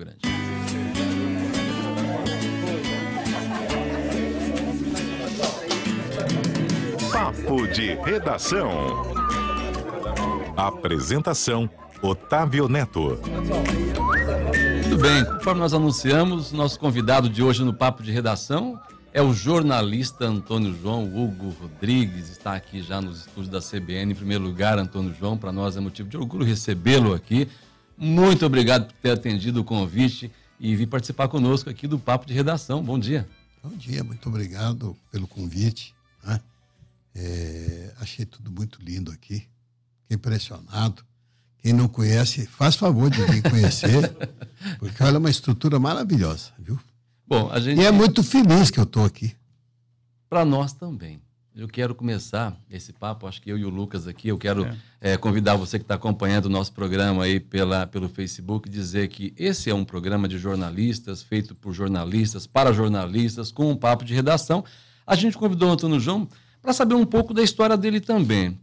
Grande. Papo de Redação. Apresentação: Otávio Neto. Muito bem, conforme nós anunciamos, nosso convidado de hoje no Papo de Redação é o jornalista Antônio João Hugo Rodrigues. Está aqui já nos estúdios da CBN. Em primeiro lugar, Antônio João, para nós é motivo de orgulho recebê-lo aqui muito obrigado por ter atendido o convite e vir participar conosco aqui do Papo de Redação. Bom dia. Bom dia, muito obrigado pelo convite. Né? É, achei tudo muito lindo aqui. Fiquei impressionado. Quem não conhece, faz favor de vir conhecer, porque olha, é uma estrutura maravilhosa, viu? Bom, a gente... E é muito feliz que eu estou aqui. Para nós também. Eu quero começar esse papo, acho que eu e o Lucas aqui, eu quero é. É, convidar você que está acompanhando o nosso programa aí pela, pelo Facebook, dizer que esse é um programa de jornalistas, feito por jornalistas, para jornalistas, com um papo de redação. A gente convidou o Antônio João para saber um pouco da história dele também.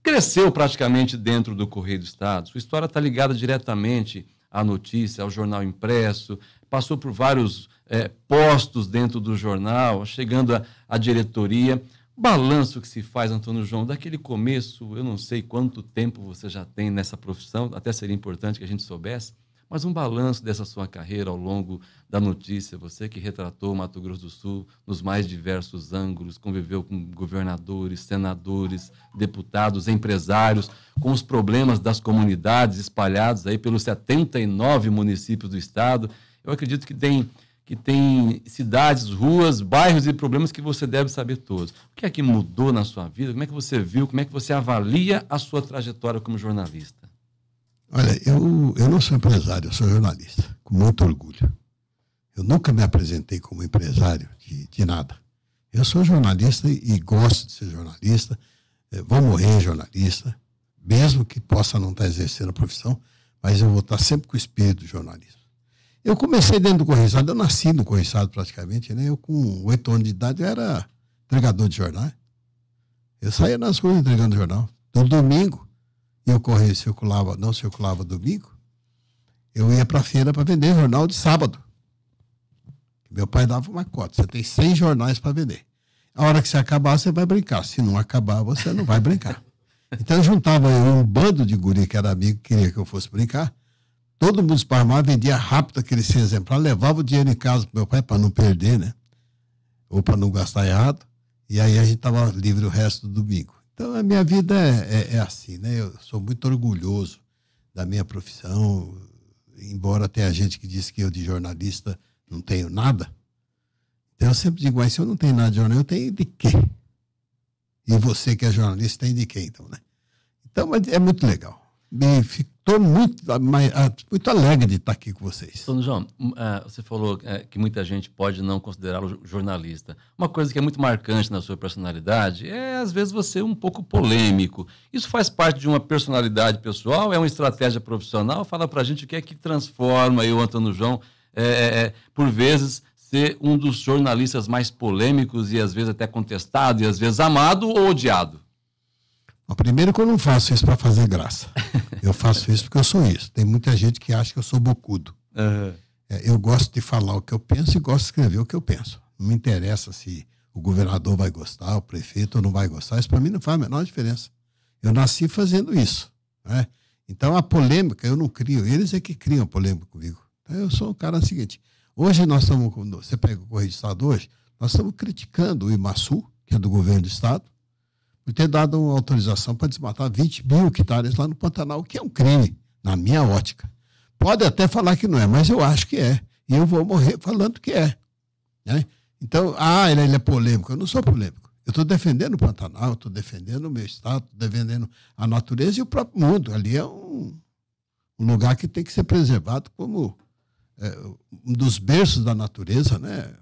Cresceu praticamente dentro do Correio do Estado, sua história está ligada diretamente à notícia, ao jornal impresso, passou por vários é, postos dentro do jornal, chegando à, à diretoria. Balanço que se faz, Antônio João, daquele começo, eu não sei quanto tempo você já tem nessa profissão, até seria importante que a gente soubesse, mas um balanço dessa sua carreira ao longo da notícia, você que retratou Mato Grosso do Sul nos mais diversos ângulos, conviveu com governadores, senadores, deputados, empresários, com os problemas das comunidades espalhados aí pelos 79 municípios do estado eu acredito que tem, que tem cidades, ruas, bairros e problemas que você deve saber todos. O que é que mudou na sua vida? Como é que você viu? Como é que você avalia a sua trajetória como jornalista? Olha, eu, eu não sou empresário, eu sou jornalista, com muito orgulho. Eu nunca me apresentei como empresário de, de nada. Eu sou jornalista e gosto de ser jornalista, eh, vou morrer jornalista, mesmo que possa não estar exercendo a profissão, mas eu vou estar sempre com o espírito do jornalismo. Eu comecei dentro do Corriçado, eu nasci no Corriçado praticamente, né? Eu com oito anos de idade eu era entregador de jornal. Eu saía nas ruas entregando jornal. No então, domingo, eu corria, circulava, não circulava domingo, eu ia para a feira para vender jornal de sábado. Meu pai dava uma cota, você tem seis jornais para vender. A hora que você acabar, você vai brincar. Se não acabar, você não vai brincar. Então eu juntava um bando de guri que era amigo, que queria que eu fosse brincar, Todo mundo esparmava, vendia rápido aquele 100 exemplares, levava o dinheiro em casa para meu pai para não perder, né? Ou para não gastar errado. E aí a gente estava livre o resto do domingo. Então a minha vida é, é, é assim, né? Eu sou muito orgulhoso da minha profissão, embora tenha gente que diz que eu de jornalista não tenho nada. Então eu sempre digo, mas se eu não tenho nada de jornal, eu tenho de quê? E você que é jornalista tem de quê, então, né? Então, mas é muito legal. Me fico Estou muito, ah, muito alegre de estar aqui com vocês. Dono João, hum, ah, você falou é, que muita gente pode não considerá-lo jornalista. Uma coisa que é muito marcante na sua personalidade é, às vezes, você um pouco polêmico. Isso faz parte de uma personalidade pessoal? É uma estratégia profissional? Fala para a gente o que é que transforma o Antônio João, é, é, é, por vezes, ser um dos jornalistas mais polêmicos e, às vezes, até contestado e, às vezes, amado ou odiado. Primeiro que eu não faço isso para fazer graça. Eu faço isso porque eu sou isso. Tem muita gente que acha que eu sou bocudo. Uhum. É, eu gosto de falar o que eu penso e gosto de escrever o que eu penso. Não me interessa se o governador vai gostar, o prefeito não vai gostar. Isso para mim não faz a menor diferença. Eu nasci fazendo isso. Né? Então a polêmica eu não crio. Eles é que criam a polêmica comigo. Então, eu sou o cara seguinte. Hoje nós estamos, você pega o Correio de Estado hoje, nós estamos criticando o Imaçu, que é do governo do Estado, ter dado uma autorização para desmatar 20 mil hectares lá no Pantanal, que é um crime, na minha ótica. Pode até falar que não é, mas eu acho que é. E eu vou morrer falando que é. Né? Então, ah, ele, é, ele é polêmico. Eu não sou polêmico. Eu estou defendendo o Pantanal, estou defendendo o meu Estado, defendendo a natureza e o próprio mundo. Ali é um, um lugar que tem que ser preservado como é, um dos berços da natureza. Né?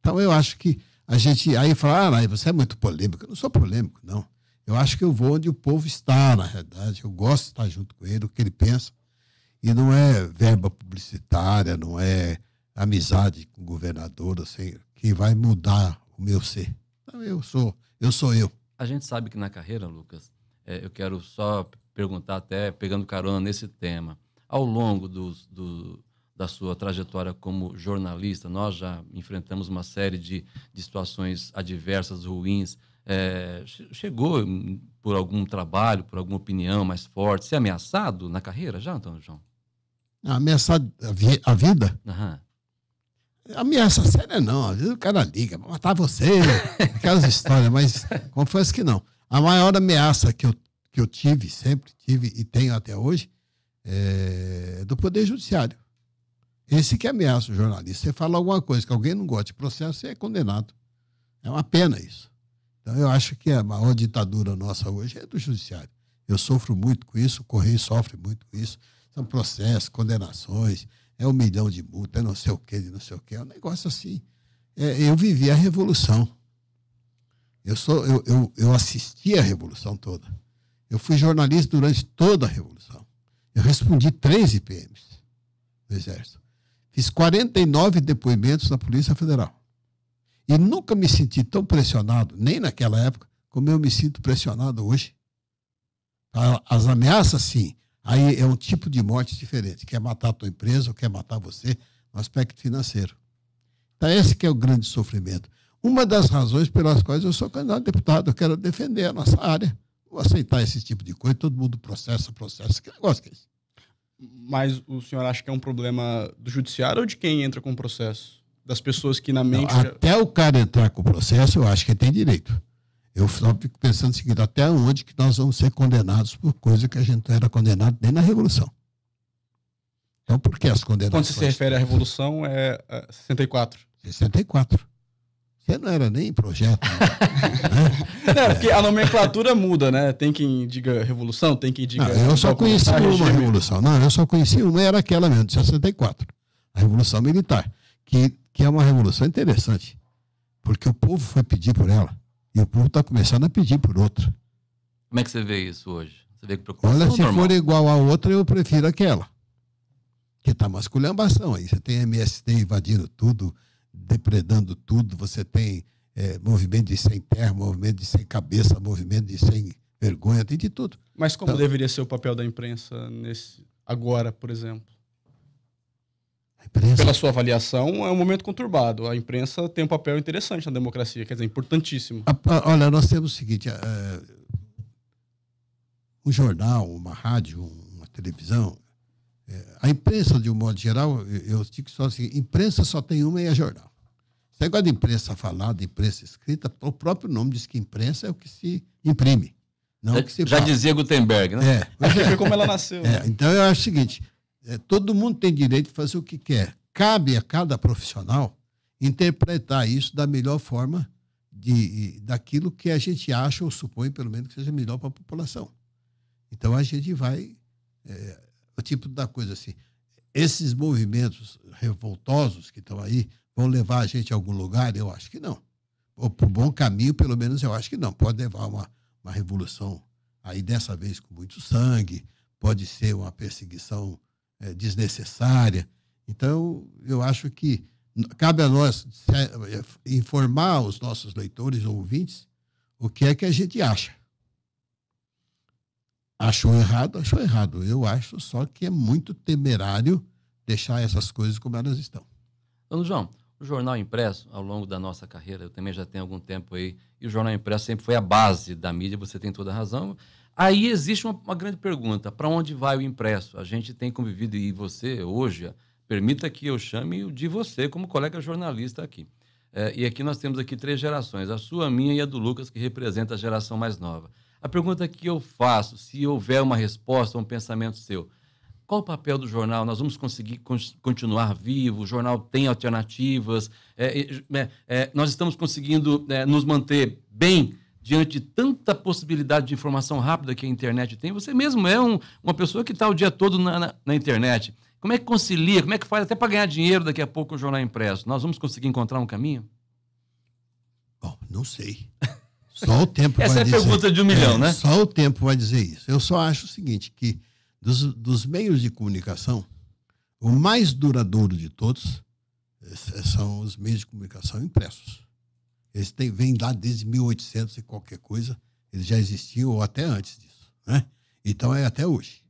Então, eu acho que a gente aí fala, ah, você é muito polêmico. Eu não sou polêmico, não. Eu acho que eu vou onde o povo está, na realidade. Eu gosto de estar junto com ele, o que ele pensa. E não é verba publicitária, não é amizade com o governador, assim, que vai mudar o meu ser. Então, eu sou, eu sou eu. A gente sabe que na carreira, Lucas, é, eu quero só perguntar até, pegando carona nesse tema, ao longo dos, do, da sua trajetória como jornalista. Nós já enfrentamos uma série de, de situações adversas, ruins. É, chegou por algum trabalho, por alguma opinião mais forte, ser é ameaçado na carreira já, Antônio João? ameaçado a, vi a vida? Aham. Ameaça séria não, às vezes o cara liga, vou matar você, aquelas histórias, mas confesso que não. A maior ameaça que eu, que eu tive, sempre tive e tenho até hoje, é do Poder Judiciário. Esse que ameaça o jornalista. Você fala alguma coisa que alguém não gosta de processo, você é condenado. É uma pena isso. Então, eu acho que a maior ditadura nossa hoje é do judiciário. Eu sofro muito com isso, o Correio sofre muito com isso. São processos, condenações, é um milhão de multa, é não sei o quê, de não sei o quê. É um negócio assim. É, eu vivi a revolução. Eu, sou, eu, eu, eu assisti a revolução toda. Eu fui jornalista durante toda a revolução. Eu respondi três IPMs do Exército. Fiz 49 depoimentos na Polícia Federal. E nunca me senti tão pressionado, nem naquela época, como eu me sinto pressionado hoje. Ah, as ameaças, sim. Aí é um tipo de morte diferente. Quer matar a tua empresa ou quer matar você no aspecto financeiro. Então, esse que é o grande sofrimento. Uma das razões pelas quais eu sou candidato a deputado, eu quero defender a nossa área. Vou aceitar esse tipo de coisa, todo mundo processa, processa. Que negócio que é esse? Mas o senhor acha que é um problema do judiciário ou de quem entra com o processo? Das pessoas que na mente. Não, até o cara entrar com o processo, eu acho que ele tem direito. Eu só fico pensando o seguinte: até onde que nós vamos ser condenados por coisa que a gente não era condenado nem na Revolução? Então, por que as condenações? Quando se refere à Revolução, é 64. É, 64 até não era nem projeto. Né? não, porque a nomenclatura muda, né? Tem quem diga revolução, tem quem diga. Não, eu só conheci uma revolução. Não, eu só conheci uma, era aquela mesmo, de 64. A Revolução Militar. Que, que é uma revolução interessante. Porque o povo foi pedir por ela. E o povo está começando a pedir por outra. Como é que você vê isso hoje? Você vê que preocupação Olha, se normal? for igual a outra, eu prefiro aquela. Que está masculhambação aí. Você tem MST invadindo tudo depredando tudo, você tem é, movimento de sem terra, movimento de sem cabeça, movimento de sem vergonha, tem de tudo. Mas como então, deveria ser o papel da imprensa nesse agora, por exemplo? Imprensa... Pela sua avaliação, é um momento conturbado. A imprensa tem um papel interessante na democracia, quer dizer, importantíssimo. A, a, olha, nós temos o seguinte: é, um jornal, uma rádio, uma televisão, é, a imprensa, de um modo geral, eu digo só assim: imprensa só tem uma e é jornal. Você gosta de imprensa falada, imprensa escrita, o próprio nome diz que imprensa é o que se imprime. Não já, que se já fala. dizia Gutenberg, né? É, é. como ela nasceu. É, né? então eu acho o seguinte: é, todo mundo tem direito de fazer o que quer. Cabe a cada profissional interpretar isso da melhor forma de, daquilo que a gente acha ou supõe, pelo menos, que seja melhor para a população. Então a gente vai. É, o tipo da coisa assim. Esses movimentos revoltosos que estão aí vão levar a gente a algum lugar? Eu acho que não. Ou para um bom caminho, pelo menos eu acho que não. Pode levar uma, uma revolução aí dessa vez com muito sangue, pode ser uma perseguição é, desnecessária. Então, eu acho que cabe a nós é, informar os nossos leitores ou ouvintes o que é que a gente acha. Achou errado? Achou errado. Eu acho só que é muito temerário deixar essas coisas como elas estão. Dona João, o jornal impresso, ao longo da nossa carreira, eu também já tenho algum tempo aí, e o jornal impresso sempre foi a base da mídia, você tem toda a razão. Aí existe uma, uma grande pergunta: para onde vai o impresso? A gente tem convivido, e você, hoje, permita que eu chame de você como colega jornalista aqui. É, e aqui nós temos aqui três gerações: a sua, a minha e a do Lucas, que representa a geração mais nova. A pergunta que eu faço, se houver uma resposta, um pensamento seu, qual o papel do jornal? Nós vamos conseguir continuar vivo? O jornal tem alternativas? É, é, né, é, nós estamos conseguindo né, nos manter bem diante de tanta possibilidade de informação rápida que a internet tem? Você mesmo é um, uma pessoa que está o dia todo na, na, na, internet. Como é que concilia? Como é que faz até para ganhar dinheiro daqui a pouco o jornal impresso? Nós vamos conseguir encontrar um caminho? Bom, não sei. Só o tempo Essa vai é dizer. Essa é a pergunta de um milhão, é, né? Só o tempo vai dizer isso. Eu só acho o seguinte, que dos, dos meios de comunicação, o mais duradouro de todos eh, são os meios de comunicação impressos. Eles têm, vêm lá desde 1800 e qualquer coisa, eles já existiam ou até antes disso. Né? Então é até hoje.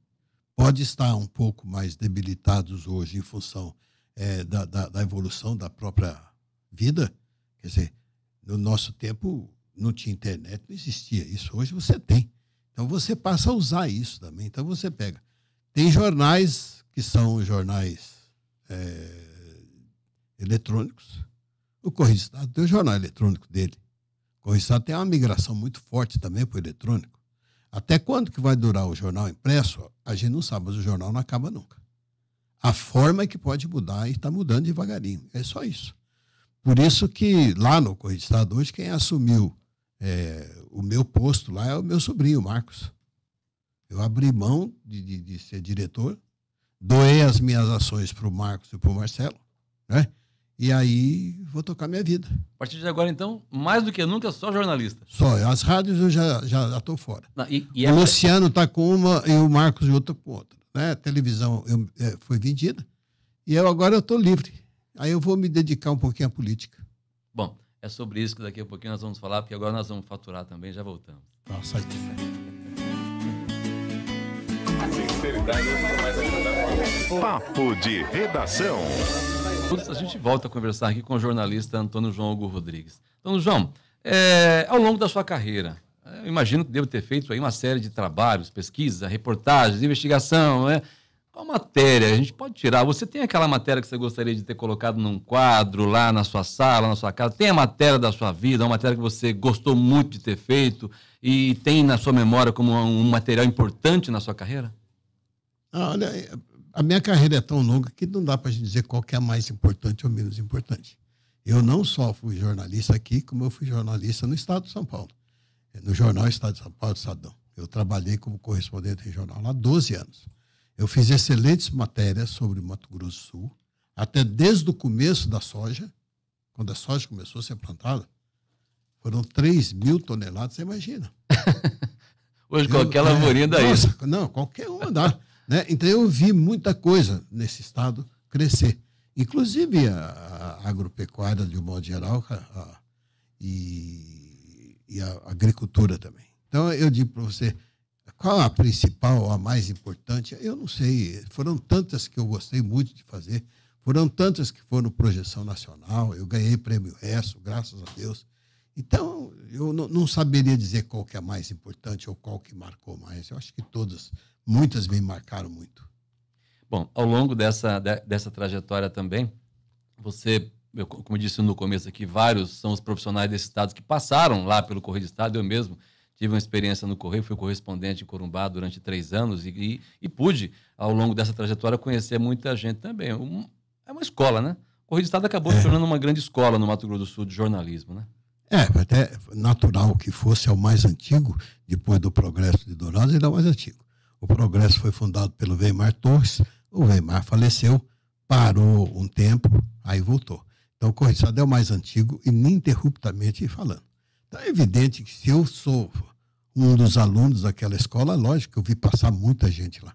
Pode estar um pouco mais debilitados hoje em função é, da, da, da evolução da própria vida. Quer dizer, no nosso tempo, não tinha internet, não existia isso. Hoje você tem. Então você passa a usar isso também. Então você pega. Tem jornais que são jornais é, eletrônicos. O Correio de Estado tem o jornal eletrônico dele. O Correio de Estado tem uma migração muito forte também para o eletrônico. Até quando que vai durar o jornal impresso? A gente não sabe, mas o jornal não acaba nunca. A forma é que pode mudar e está mudando devagarinho. É só isso. Por isso que lá no Correio de Estado hoje, quem assumiu é, o meu posto lá é o meu sobrinho, Marcos. Eu abri mão de, de, de ser diretor, doei as minhas ações para o Marcos e para o Marcelo, né? E aí vou tocar minha vida. A partir de agora, então, mais do que nunca, só jornalista. Só. As rádios eu já já estou fora. Não, e, e é o Luciano está com uma e o Marcos outra com outra. Né? A televisão eu, é, foi vendida e eu agora estou livre. Aí eu vou me dedicar um pouquinho à política. Bom, é sobre isso que daqui a pouquinho nós vamos falar, porque agora nós vamos faturar também, já voltamos. Nossa, que Papo de redação. A gente volta a conversar aqui com o jornalista Antônio João Hugo Rodrigues. Antônio João, é, ao longo da sua carreira, é, eu imagino que deve ter feito aí uma série de trabalhos, pesquisa, reportagens, investigação, né? Qual matéria a gente pode tirar? Você tem aquela matéria que você gostaria de ter colocado num quadro, lá na sua sala, na sua casa? Tem a matéria da sua vida, uma matéria que você gostou muito de ter feito e tem na sua memória como um material importante na sua carreira? Ah, olha, é, a minha carreira é tão longa que não dá para a gente dizer qual que é a mais importante ou menos importante. Eu não só fui jornalista aqui, como eu fui jornalista no Estado de São Paulo. É, no jornal Estado de São Paulo, Estadão. Eu trabalhei como correspondente regional lá 12 anos. Eu fiz excelentes matérias sobre Mato Grosso do Sul, até desde o começo da soja, quando a soja começou a ser plantada. Foram 3 mil toneladas, você imagina. Hoje eu, qualquer é, lavourinha é, dá nossa, isso. Não, qualquer uma dá. né? Então eu vi muita coisa nesse estado crescer. Inclusive a, a agropecuária, de um modo geral, a, a, e, e a agricultura também. Então eu digo para você, qual a principal, a mais importante? Eu não sei. Foram tantas que eu gostei muito de fazer. Foram tantas que foram projeção nacional. Eu ganhei prêmio ESSO, graças a Deus. Então, eu não, saberia dizer qual que é a mais importante ou qual que marcou mais. Eu acho que todas, muitas me marcaram muito. Bom, ao longo dessa, dessa trajetória também, você, eu, como eu disse no começo aqui, vários são os profissionais desse estado que passaram lá pelo Correio de Estado, eu mesmo Tive uma experiência no Correio, fui correspondente em Corumbá durante três anos e, e, e pude, ao longo dessa trajetória, conhecer muita gente também. Um, é uma escola, né? O Correio do Estado acabou é. se tornando uma grande escola no Mato Grosso do Sul de jornalismo, né? É, até natural que fosse, é o mais antigo, depois do Progresso de Dourados, ele é o mais antigo. O Progresso foi fundado pelo Weimar Torres, o Weimar faleceu, parou um tempo, aí voltou. Então, o Correio do Estado é o mais antigo, ininterruptamente falando. Está é evidente que se eu sou um dos alunos daquela escola, lógico, que eu vi passar muita gente lá.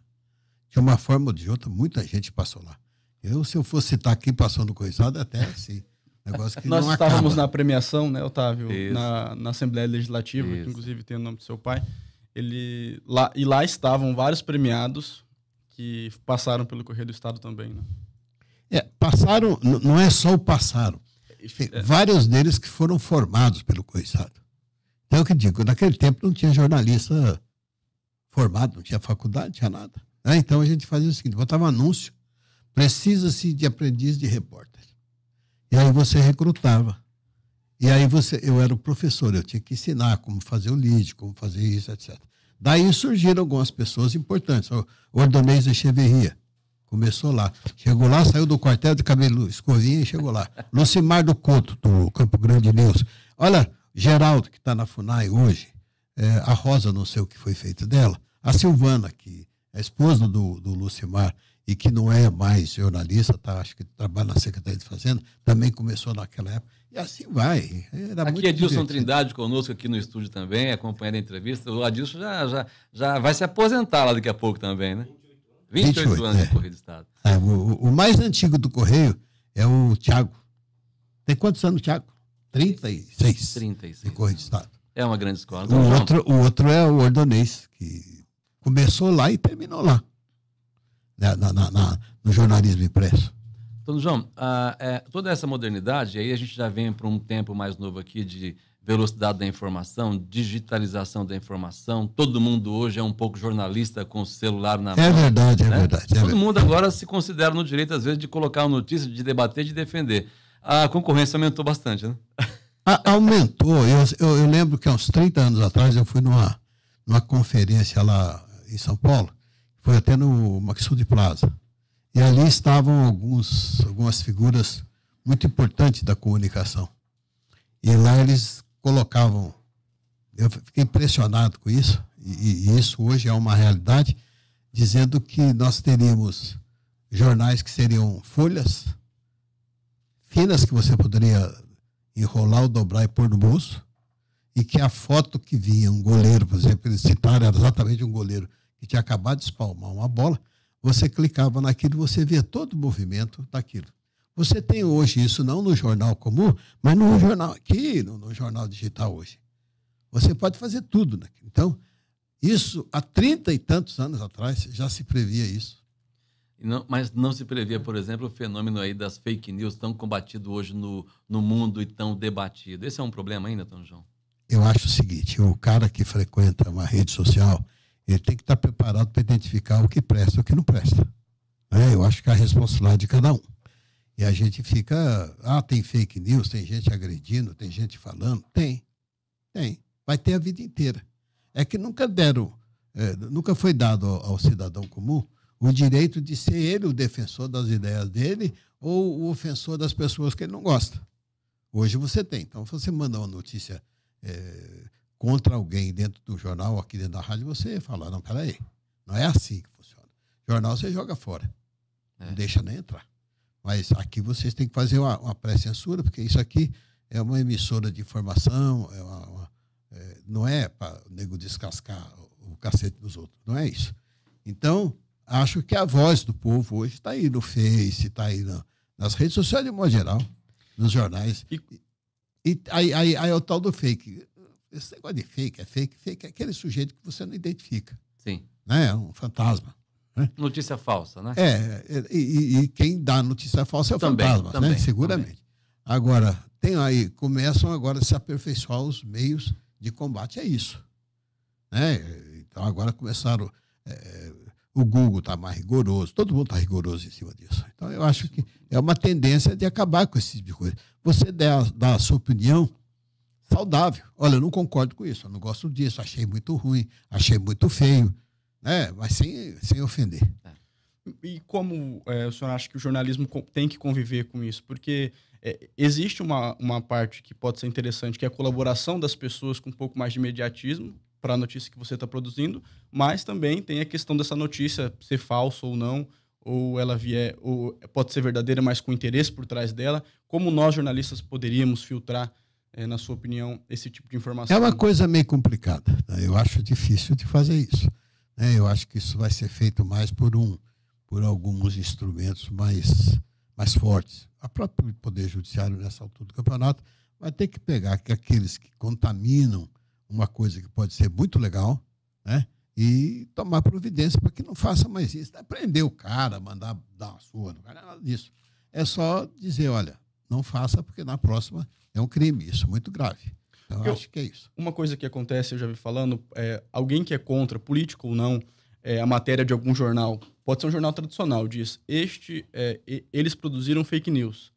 De uma forma ou de outra, muita gente passou lá. Eu, se eu fosse estar aqui passando coisada, até assim. Negócio que Nós não estávamos acaba. na premiação, né, Otávio? Na, na Assembleia Legislativa, Isso. que inclusive tem o nome do seu pai. Ele, lá, e lá estavam vários premiados que passaram pelo Correio do Estado também, né? É, passaram, não é só o passaram. Enfim, é. vários deles que foram formados pelo coisado. Então, o que digo, naquele tempo não tinha jornalista formado, não tinha faculdade, não tinha nada. Né? Então, a gente fazia o seguinte, botava anúncio, precisa-se de aprendiz de repórter. E aí você recrutava. E aí você, eu era o professor, eu tinha que ensinar como fazer o lead, como fazer isso, etc. Daí surgiram algumas pessoas importantes. O Ordonês Echeverria, Começou lá. Chegou lá, saiu do quartel de cabelo escovinha e chegou lá. Lucimar do Couto, do Campo Grande Deus Olha, Geraldo, que está na FUNAI hoje, é, a Rosa, não sei o que foi feito dela, a Silvana, que é esposa do, do Lucimar e que não é mais jornalista, tá, acho que trabalha na Secretaria de Fazenda, também começou naquela época. E assim vai. Era aqui é Adilson Trindade conosco aqui no estúdio também, acompanhando a entrevista. O Adilson já, já, já vai se aposentar lá daqui a pouco também, né? 28, 28 anos é. de Correio do Estado. É, o, o, mais antigo do Correio é o Tiago. Tem quantos anos, Tiago? 36. 36. De Correio do Estado. É uma grande escola. O tá outro, o outro é o Ordonês, que começou lá e terminou lá, né, na, na, na, no jornalismo impresso. Então, João, ah, é, toda essa modernidade, aí a gente já vem para um tempo mais novo aqui de velocidade da informação, digitalização da informação. Todo mundo hoje é um pouco jornalista com o celular na é mão. Verdade, é né? É verdade, é Todo mundo agora se considera no direito, às vezes, de colocar uma notícia, de debater, de defender. A concorrência aumentou bastante, né? A, aumentou. Eu, eu, eu, lembro que há uns 30 anos atrás eu fui numa, numa conferência lá em São Paulo, foi até no Maxud Plaza. E ali estavam alguns, algumas figuras muito importantes da comunicação. E lá eles colocavam. Eu fiquei impressionado com isso, e, e isso hoje é uma realidade, dizendo que nós teríamos jornais que seriam folhas finas que você poderia enrolar ou dobrar e pôr no bolso, e que a foto que vinha, um goleiro, por exemplo, eles citaram era exatamente um goleiro que tinha acabado de espalmar uma bola, você clicava naquilo e você via todo o movimento daquilo. Você tem hoje isso não no jornal comum, mas no jornal aqui, no, no jornal digital hoje. Você pode fazer tudo. Né? Então, isso há trinta e tantos anos atrás já se previa isso. Não, mas não se previa, por exemplo, o fenômeno aí das fake news tão combatido hoje no, no mundo e tão debatido. Esse é um problema ainda, Tom João? Eu acho o seguinte, o cara que frequenta uma rede social, ele tem que estar preparado para identificar o que presta e o que não presta. É, eu acho que é a responsabilidade de cada um. E a gente fica, ah, tem fake news, tem gente agredindo, tem gente falando. Tem, tem. Vai ter a vida inteira. É que nunca deram, é, nunca foi dado ao, ao, cidadão comum o direito de ser ele o defensor das ideias dele ou o ofensor das pessoas que ele não gosta. Hoje você tem. Então, se você manda uma notícia é, contra alguém dentro do jornal, aqui dentro da rádio, você fala, não, peraí, não é assim que funciona. Jornal você joga fora, é. não deixa nem entrar. Mas aqui vocês têm que fazer uma, uma pré-censura, porque isso aqui é uma emissora de informação, é uma, uma, é, não é para o nego descascar o cacete dos outros, não é isso. Então, acho que a voz do povo hoje está aí no Face, está aí na, nas redes sociais de modo geral, nos jornais. E, e aí, aí, aí é o tal do fake. Esse negócio de fake é fake, fake é aquele sujeito que você não identifica. Sim. Né? É um fantasma. Né? Notícia falsa, né? É, é e, e, quem dá notícia falsa é o também, fantasma, né? também, né? seguramente. Também. Agora, tem aí, começam agora a se aperfeiçoar os meios de combate, é isso. Né? Então, agora começaram. É, é o Google está mais rigoroso, todo mundo está rigoroso em cima disso. Então, eu acho que é uma tendência de acabar com esse tipo de coisa. Você dá, dá a sua opinião saudável. Olha, eu não concordo com isso, eu não gosto disso, achei muito ruim, achei muito feio. É, mas sem, sem ofender. É. E como é, o senhor acha que o jornalismo tem que conviver com isso? Porque é, existe uma, uma parte que pode ser interessante, que é a colaboração das pessoas com um pouco mais de mediatismo para a notícia que você está produzindo, mas também tem a questão dessa notícia ser falsa ou não, ou ela vier, ou pode ser verdadeira, mas com interesse por trás dela. Como nós jornalistas poderíamos filtrar é, na sua opinião, esse tipo de informação? É uma coisa meio complicada. Né? Eu acho difícil de fazer isso. Né? Eu acho que isso vai ser feito mais por um, por alguns instrumentos mais, mais fortes. A próprio Poder Judiciário, nessa altura do campeonato, vai ter que pegar aqueles que contaminam uma coisa que pode ser muito legal, né? E tomar providência para que não faça mais isso. É prender o cara, mandar dar uma surra, não cara, nada disso. É só dizer, olha, não faça, porque na próxima é um crime, isso é muito grave. Então, eu acho que é isso. Uma coisa que acontece, eu já vi falando, é, alguém que é contra, político ou não, é, a matéria de algum jornal, pode ser um jornal tradicional, diz, este, é, e, eles produziram fake news.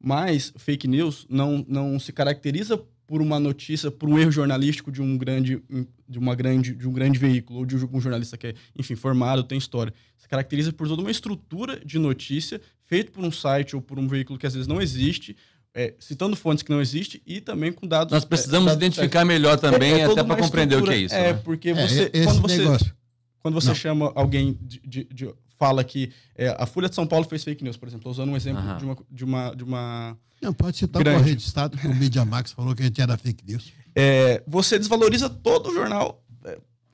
Mas fake news não, não se caracteriza por uma notícia, por um erro jornalístico de um grande, de uma grande, de um grande veículo ou de um jornalista que é, enfim, formado, tem história. Se caracteriza por toda uma estrutura de notícia feita por um site ou por um veículo que às vezes não existe, é, citando fontes que não existem e também com dados. Nós precisamos é, dados identificar melhor também, é, é até para compreender o que é isso. É, né? porque é, você, é quando você, quando você chama alguém de, de, de fala que a Folha de São Paulo fez fake news, por exemplo, usando um exemplo de uma, de uma, de uma não, pode citar grande. rede de Estado, que o Media Max falou que a gente era fake news. É, você desvaloriza todo o jornal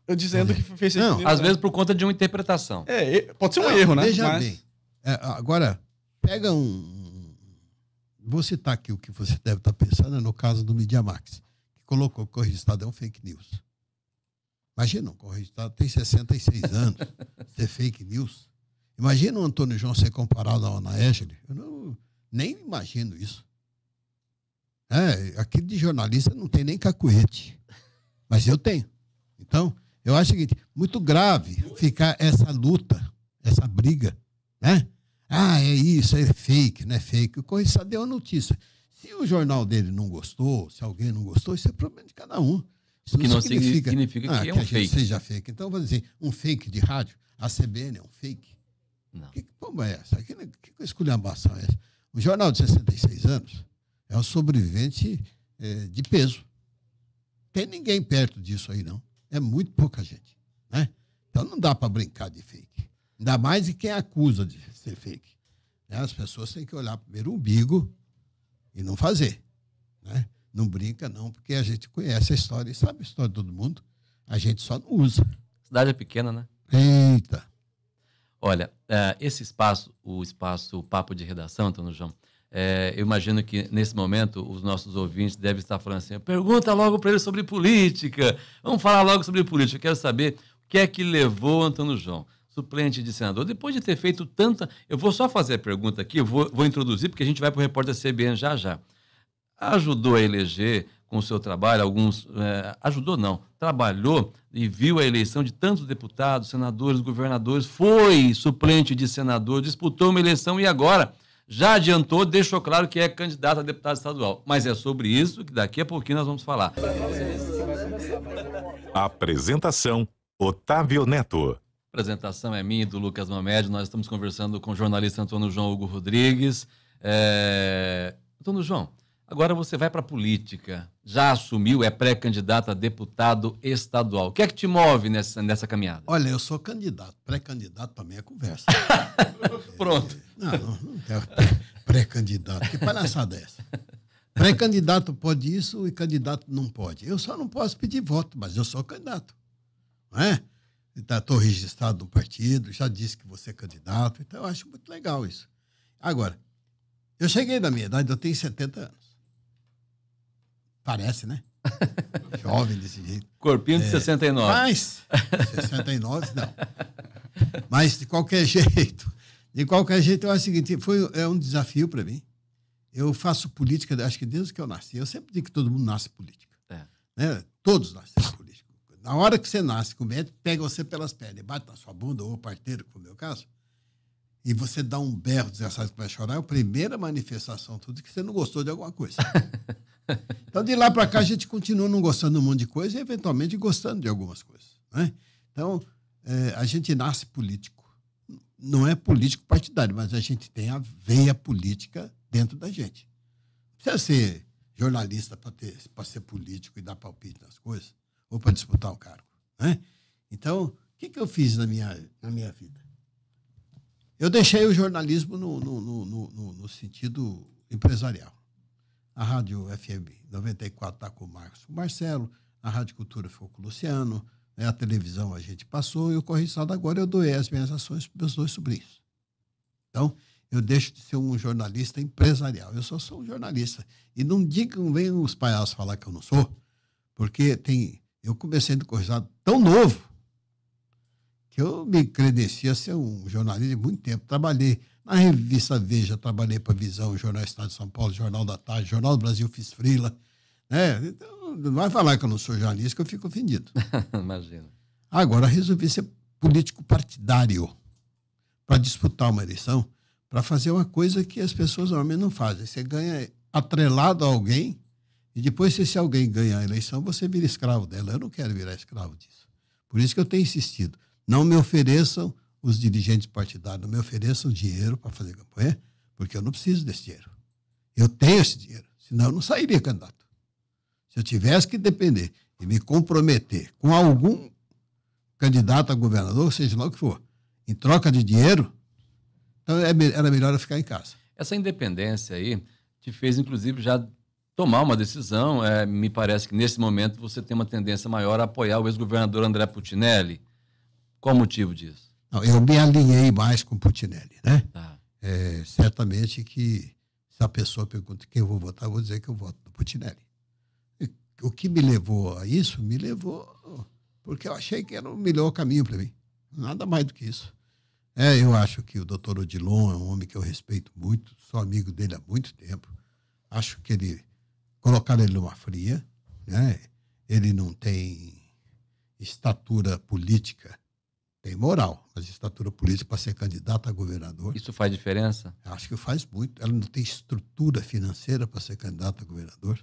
é, dizendo é. que fez fake não, news. Às né? vezes por conta de uma interpretação. É, pode ser um não, erro, né? Veja Mas... bem. É, agora, pega um Vou citar aqui o que você deve estar pensando, é no caso do MediaMax, que colocou que o é um fake news. Imagina, o Correio tem 66 anos, ser fake news. Imagina o Antônio João ser comparado à Ana Égele. Eu não, nem imagino isso. É, aquilo de jornalista não tem nem cacuete. Mas eu tenho. Então, eu acho o seguinte, muito grave ficar essa luta, essa briga, né? Ah, é isso, é fake, não é fake. O correção deu a notícia. Se o jornal dele não gostou, se alguém não gostou, isso é problema de cada um. Isso o que não significa, significa ah, é que, é um que a fake. gente seja fake. Então, vou dizer, um fake de rádio, a CBN é um fake. Não. Que, que pomba é essa? Que, que, que esculhambação é essa? O jornal de 66 anos é um sobrevivente é, de peso. Tem ninguém perto disso aí, não. É muito pouca gente. Né? Então não dá para brincar de fake. Ainda mais de quem acusa de ser fake. Né? As pessoas têm que olhar primeiro o umbigo e não fazer. Né? Não brinca, não, porque a gente conhece a história e sabe a história de todo mundo. A gente só não usa. A cidade é pequena, né? Eita! Olha, é, esse espaço, o espaço Papo de Redação, Antônio João, é, eu imagino que nesse momento os nossos ouvintes devem estar falando assim: pergunta logo para ele sobre política, vamos falar logo sobre política. Eu quero saber o que é que levou Antônio João suplente de senador, depois de ter feito tanta. Eu vou só fazer a pergunta aqui, eu vou, vou introduzir, porque a gente vai para o repórter CBN já já. Ajudou a eleger com o seu trabalho, alguns. É, ajudou não, trabalhou e viu a eleição de tantos deputados, senadores, governadores, foi suplente de senador, disputou uma eleição e agora já adiantou, deixou claro que é candidato a deputado estadual. Mas é sobre isso que daqui a pouquinho nós vamos falar. Apresentação: Otávio Neto apresentação é minha e do Lucas Mamed. Nós estamos conversando com o jornalista Antônio João Hugo Rodrigues. É... Antônio João, agora você vai para a política. Já assumiu, é pré-candidato a deputado estadual. O que é que te move nessa, nessa caminhada? Olha, eu sou candidato. Pré-candidato para mim é conversa. Pronto. É, não, não, não quero pré-candidato. Que palhaçada é essa? Pré-candidato pode isso e candidato não pode. Eu só não posso pedir voto, mas eu sou candidato. Não é? está estou registrado no partido, já disse que você é candidato, então eu acho muito legal isso. Agora, eu cheguei na minha idade, eu tenho 70 anos. Parece, né? Jovem desse jeito. Corpinho de é, 69. Mas, 69 não. Mas, de qualquer jeito, de qualquer jeito, eu acho o seguinte, foi, é um desafio para mim. Eu faço política, acho que desde que eu nasci, eu sempre digo que todo mundo nasce política. É. Né? Todos nascem política na hora que você nasce com o médico, pega você pelas pernas, bate na sua bunda, ou o parteiro, como é o caso, e você dá um berro desgraçado que vai chorar, é a primeira manifestação tudo que você não gostou de alguma coisa. então, de lá para cá, a gente continua não gostando de um monte de coisa e, eventualmente, gostando de algumas coisas. Né? Então, é, a gente nasce político. Não é político partidário, mas a gente tem a veia política dentro da gente. Não precisa ser jornalista para ser político e dar palpite nas coisas ou para disputar o cargo. Né? Então, o que, que eu fiz na minha, na minha vida? Eu deixei o jornalismo no, no, no, no sentido empresarial. A Rádio FM 94 está com o Marcos Marcelo, a Rádio Cultura ficou com o Luciano, né? a televisão a gente passou e o Corriçado agora eu doei as minhas ações para meus dois sobrinhos. Então, eu deixo de ser um jornalista empresarial. Eu só sou um jornalista. E não digam, venham os palhaços falar que eu não sou, porque tem eu comecei no Corujado tão novo que eu me credenciei a ser um jornalista de muito tempo. Trabalhei na revista Veja, trabalhei para Visão, Jornal Estado de São Paulo, Jornal da Tarde, Jornal do Brasil, fiz frila. Né? Então, não vai falar que eu não sou jornalista, que eu fico ofendido. Imagina. Agora, resolvi ser político partidário para disputar uma eleição, para fazer uma coisa que as pessoas normalmente não fazem. Você ganha atrelado a alguém e depois, se, se alguém ganhar a eleição, você vira escravo dela. Eu não quero virar escravo disso. Por isso que eu tenho insistido. Não me ofereçam os dirigentes partidários, não me ofereçam dinheiro para fazer campanha, porque eu não preciso desse dinheiro. Eu tenho esse dinheiro, senão eu não sairia candidato. Se eu tivesse que depender e me comprometer com algum candidato a governador, seja lá o que for, em troca de dinheiro, então é era melhor eu ficar em casa. Essa independência aí te fez, inclusive, já tomar uma decisão. É, me parece que nesse momento você tem uma tendência maior a apoiar o ex-governador André Putinelli. Qual o motivo disso? Não, eu me alinhei mais com Putinelli, né? Tá. É, certamente que se a pessoa pergunta quem eu vou votar, eu vou dizer que eu voto no Putinelli. o que me levou a isso? Me levou porque eu achei que era o melhor caminho para mim. Nada mais do que isso. É, eu acho que o doutor Odilon é um homem que eu respeito muito, sou amigo dele há muito tempo. Acho que ele colocar ele numa fria, né? ele não tem estatura política, tem moral, mas estatura política para ser candidato a governador. Isso faz diferença? Acho que faz muito. Ela não tem estrutura financeira para ser candidato a governador.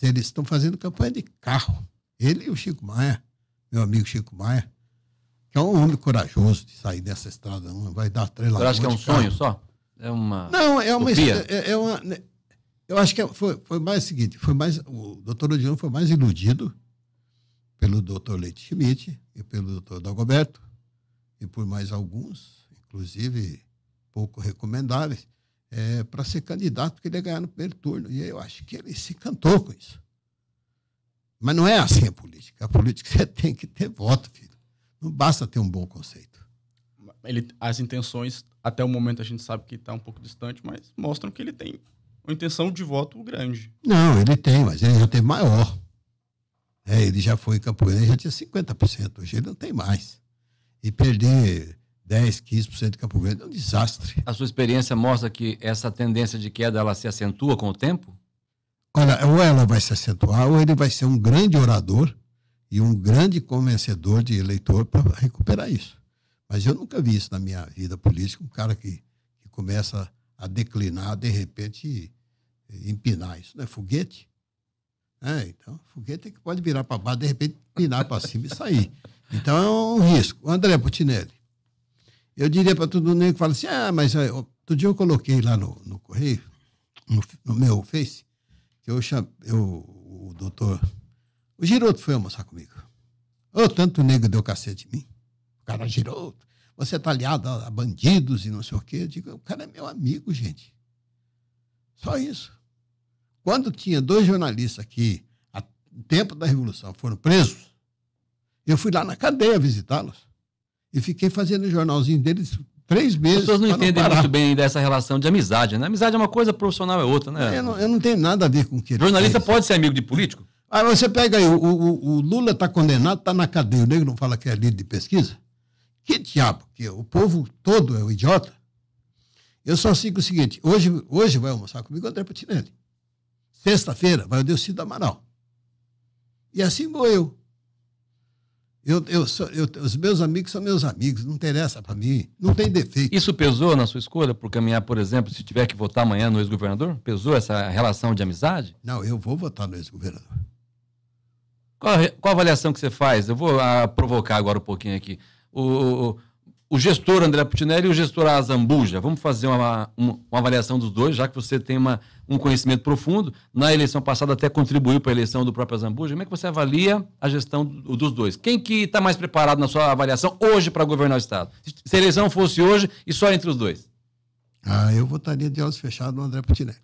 eles estão fazendo campanha de carro. Ele e o Chico Maia, meu amigo Chico Maia, que é um homem corajoso de sair dessa estrada, não vai dar três Você acha que é um sonho só? É uma. Não, é uma. É, é uma né, eu acho que foi, foi mais o seguinte, foi mais, o doutor Odiano foi mais iludido pelo doutor Leite Schmidt e pelo doutor Dagoberto e por mais alguns, inclusive pouco recomendáveis, é, para ser candidato, porque ele ia ganhar no primeiro turno. E eu acho que ele se cantou com isso. Mas não é assim a política. A política você tem que ter voto, filho. Não basta ter um bom conceito. Ele, as intenções, até o momento a gente sabe que está um pouco distante, mas mostram que ele tem uma intenção de voto grande. Não, ele tem, mas ele já teve maior. É, ele já foi ele já tinha 50%, hoje ele não tem mais. E perder 10, 15% de Campo Grande é um desastre. A sua experiência mostra que essa tendência de queda ela se acentua com o tempo? Olha, ou ela vai se acentuar, ou ele vai ser um grande orador e um grande convencedor de eleitor para recuperar isso. Mas eu nunca vi isso na minha vida política, um cara que, que começa a declinar, de repente, empinar. Isso não é foguete? É, então, foguete é que pode virar para baixo, de repente, empinar para cima e sair. Então, é um risco. André Putinelli, eu diria para todo mundo que fala assim, ah, mas ó, eh, outro dia eu coloquei lá no, no correio, no, no meu Face, que eu, o doutor, o Giroto foi almoçar comigo. Ô, oh, tanto negro deu cacete em mim. O cara Giroto, você está aliado a bandidos e não sei o quê. Eu digo, o cara é meu amigo, gente. Só isso. Quando tinha dois jornalistas aqui no tempo da Revolução, foram presos, eu fui lá na cadeia visitá-los. E fiquei fazendo o jornalzinho deles três meses. As pessoas não entendem não muito bem dessa relação de amizade, né? Amizade é uma coisa, profissional é outra, né? Eu não, eu não tenho nada a ver com o que. Jornalista fez. pode ser amigo de político? Aí você pega aí, o, o, o Lula está condenado, está na cadeia. O negro não fala que é líder de pesquisa? Que diabo? Que é? o povo todo é o um idiota? Eu só sigo o seguinte: hoje, hoje vai almoçar comigo André Putinelli. Sexta-feira vai o Delcido Amaral. E assim vou eu. Eu, eu, sou, eu. Os meus amigos são meus amigos, não interessa para mim, não tem defeito. Isso pesou na sua escolha por caminhar, por exemplo, se tiver que votar amanhã no ex-governador? Pesou essa relação de amizade? Não, eu vou votar no ex-governador. Qual, qual, a avaliação que você faz? Eu vou ah, provocar agora um pouquinho aqui o, o gestor André Putinelli e o gestor Azambuja. Vamos fazer uma, uma, uma, avaliação dos dois, já que você tem uma, um conhecimento profundo. Na eleição passada até contribuiu para a eleição do próprio Azambuja. Como é que você avalia a gestão do, dos dois? Quem que está mais preparado na sua avaliação hoje para governar o Estado? Se a eleição fosse hoje e só entre os dois. Ah, eu votaria de olhos fechados no André Putinelli.